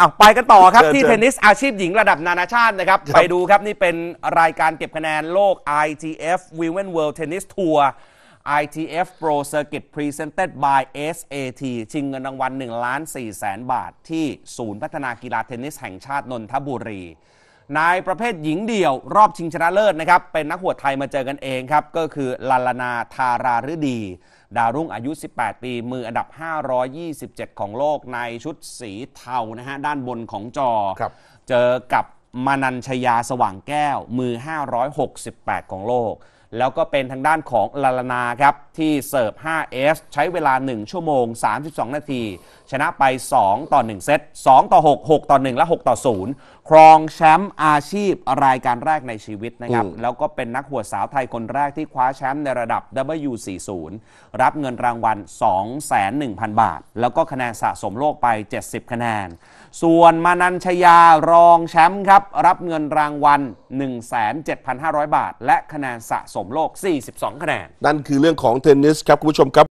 อาไปกันต่อครับที่เทนนิสอาชีพหญิงระดับนานาชาตินะครับ ไปดูครับนี่เป็นรายการเก็บคะแนนโลก ITF Women World Tennis Tour ITF Pro Circuit Presented by SAT ชิงเงินรางวัล1ล้าน4แสนบาท ที่ศูนย์พัฒนากีฬาเทนนิสแห่งชาตินนทบุรีนายประเภทหญิงเดี่ยวรอบชิงชนะเลิศนะครับ เป็นนักหัวไทยมาเจอกันเองครับ ก็คือลาลนาทาราฤดี ดาวรุ่งอายุ 18 ปี มืออันดับ 527 ของโลก ในชุดสีเทานะฮะด้านบนของจอ เจอกับมานัญชยาสว่างแก้วมือ 568 ของโลกแล้วก็เป็นทางด้านของลาลานาครับ ที่เสิร์ฟ 5S ใช้เวลา 1 ชั่วโมง 32 นาที ชนะไป 2 ต่อ 1 เซต2 ต่อ 6 6 ต่อ 1 และ 6 ต่อ 0 ครองแชมป์อาชีพรายการแรกในชีวิตนะครับ แล้วก็เป็นนักหัวสาวไทยคนแรกที่คว้าแชมป์ในระดับ W40 รับเงินรางวัล2,100,000 บาท แล้วก็คะแนนสะสมโลกไป 70 คะแนน ส่วนมานัญชยารองแชมป์ครับรับเงินรางวัล 1,7500 บาท และคะแนนสะสมมโลก 42 คะแนน นั่นคือเรื่องของเทนนิสครับ คุณผู้ชมครับ